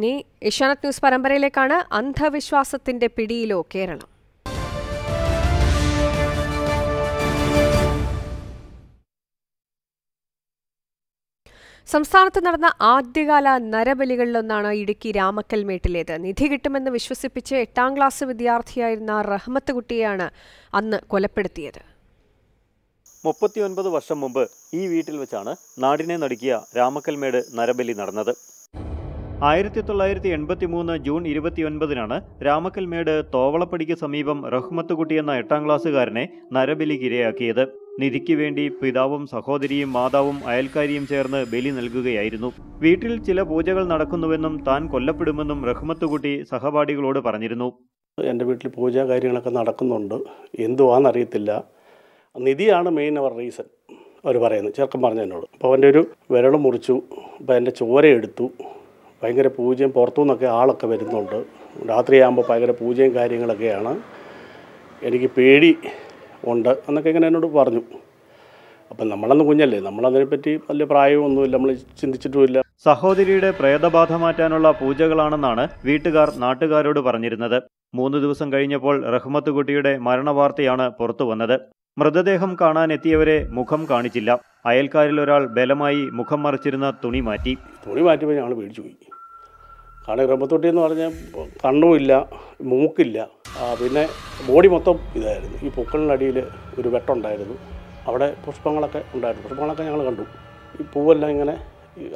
ഇനി ഏഷ്യാനെറ്റ് ന്യൂസ് പരമ്പരയിലേക്കാണ് അന്ധവിശ്വാസത്തിന്റെ പിടിയിലോ കേരളം സംസ്ഥാനത്ത് നടന്ന ആദ്യകാല നരബലികളിലൊന്നാണ് ഇടുക്കി രാമക്കൽമേട്ടിലേത് നിധി കിട്ടുമെന്ന് വിശ്വസിപ്പിച്ച് എട്ടാം ക്ലാസ് വിദ്യാർത്ഥിയായിരുന്ന റഹ്മത്ത് കുട്ടിയെയാണ് അന്ന് കൊലപ്പെടുത്തിയത് മുപ്പത്തിയൊൻപത് വർഷം മുമ്പ് ഈ വീട്ടിൽ വെച്ചാണ് നാടിനെ നടുക്കിയ രാമക്കൽമേട് നരബലി നടന്നത് ആയിരത്തി തൊള്ളായിരത്തി എൺപത്തി മൂന്ന് ജൂൺ ഇരുപത്തിയൊൻപതിനാണ് രാമക്കൽമേട് തോവളപ്പടിക്ക് സമീപം റഹ്മത്തുകുട്ടി എന്ന എട്ടാം ക്ലാസ്സുകാരനെ നരബലിക്കിരയാക്കിയത് നിധിക്ക് വേണ്ടി പിതാവും സഹോദരിയും മാതാവും അയൽക്കാരിയും ചേർന്ന് ബലി നൽകുകയായിരുന്നു വീട്ടിൽ ചില പൂജകൾ നടക്കുന്നുവെന്നും താൻ കൊല്ലപ്പെടുമെന്നും റഹ്മത്തുകുട്ടി സഹപാഠികളോട് പറഞ്ഞിരുന്നു എൻ്റെ വീട്ടിൽ പൂജാ കാര്യങ്ങളൊക്കെ നടക്കുന്നുണ്ട് എന്തുവാണെന്നറിയത്തില്ല നിധിയാണ് മെയിൻ അവർ റീസൺ അവർ പറയുന്നത് ചെറുക്കൻ പറഞ്ഞു എന്നോട് അപ്പോൾ അവൻ്റെ ഒരു വിരൾ മുറിച്ചു അപ്പോൾ എൻ്റെ ചോര എടുത്തു ഭയങ്കര പൂജയും പുറത്തുനിന്നൊക്കെ ആളൊക്കെ വരുന്നുണ്ട് രാത്രിയാകുമ്പോൾ ഭയങ്കര പൂജയും കാര്യങ്ങളൊക്കെയാണ് എനിക്ക് പേടി ഉണ്ട് എന്നൊക്കെ ഇങ്ങനെ എന്നോട് പറഞ്ഞു അപ്പം നമ്മളന്ന് കുഞ്ഞല്ലേ നമ്മളതിനെപ്പറ്റി വലിയ പ്രായമൊന്നുമില്ല നമ്മൾ ചിന്തിച്ചിട്ടുമില്ല സഹോദരിയുടെ പ്രേതബാധ മാറ്റാനുള്ള പൂജകളാണെന്നാണ് വീട്ടുകാർ നാട്ടുകാരോട് പറഞ്ഞിരുന്നത് മൂന്ന് ദിവസം കഴിഞ്ഞപ്പോൾ റഹ്മത്ത് കുട്ടിയുടെ മരണവാർത്തയാണ് പുറത്തു വന്നത് മൃതദേഹം കാണാനെത്തിയവരെ മുഖം കാണിച്ചില്ല അയൽക്കാരിൽ ഒരാൾ ബലമായി മുഖം മറിച്ചിരുന്ന തുണി മാറ്റി തുണി മാറ്റിപ്പോൾ ഞങ്ങൾ പേടിച്ചു പോയി കാരണം ഗ്രമത്തൊട്ടി എന്ന് പറഞ്ഞാൽ കണ്ണുമില്ല മൂക്കില്ല പിന്നെ ബോഡി മൊത്തം ഇതായിരുന്നു ഈ പൂക്കളിനടിയിൽ ഒരു വെട്ടുണ്ടായിരുന്നു അവിടെ പുഷ്പങ്ങളൊക്കെ ഉണ്ടായിരുന്നു പുഷ്പങ്ങളൊക്കെ ഞങ്ങൾ കണ്ടു ഈ പൂവെല്ലാം ഇങ്ങനെ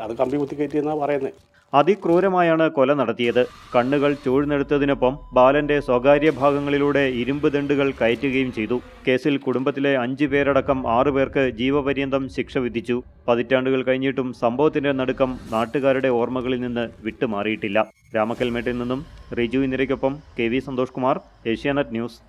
അത് കമ്പി കുത്തി കയറ്റിയെന്നാണ് പറയുന്നത് അതിക്രൂരമായാണ് കൊല നടത്തിയത് കണ്ണുകൾ ചൂഴ്ന്നെടുത്തതിനൊപ്പം ബാലന്റെ സ്വകാര്യ ഭാഗങ്ങളിലൂടെ ഇരുമ്പ് ദണ്ടുകൾ കയറ്റുകയും ചെയ്തു കേസിൽ കുടുംബത്തിലെ അഞ്ചു പേരടക്കം ആറുപേർക്ക് ജീവപര്യന്തം ശിക്ഷ വിധിച്ചു പതിറ്റാണ്ടുകൾ കഴിഞ്ഞിട്ടും സംഭവത്തിന്റെ നടുക്കം നാട്ടുകാരുടെ ഓർമ്മകളിൽ നിന്ന് വിട്ടുമാറിയിട്ടില്ല രാമക്കൽമേട്ടിൽ നിന്നും റിജു ഇന്ദിരയ്ക്കൊപ്പം K V Santhosh Kumar Asianet news